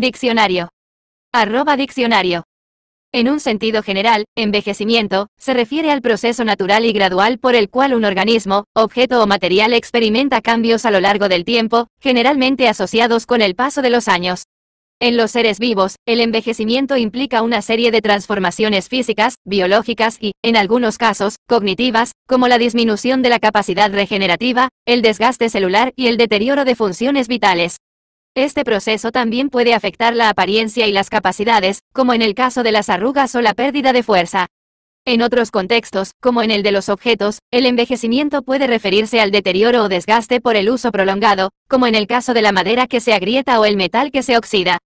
Diccionario. Arroba diccionario. En un sentido general, envejecimiento, se refiere al proceso natural y gradual por el cual un organismo, objeto o material experimenta cambios a lo largo del tiempo, generalmente asociados con el paso de los años. En los seres vivos, el envejecimiento implica una serie de transformaciones físicas, biológicas y, en algunos casos, cognitivas, como la disminución de la capacidad regenerativa, el desgaste celular y el deterioro de funciones vitales. Este proceso también puede afectar la apariencia y las capacidades, como en el caso de las arrugas o la pérdida de fuerza. En otros contextos, como en el de los objetos, el envejecimiento puede referirse al deterioro o desgaste por el uso prolongado, como en el caso de la madera que se agrieta o el metal que se oxida.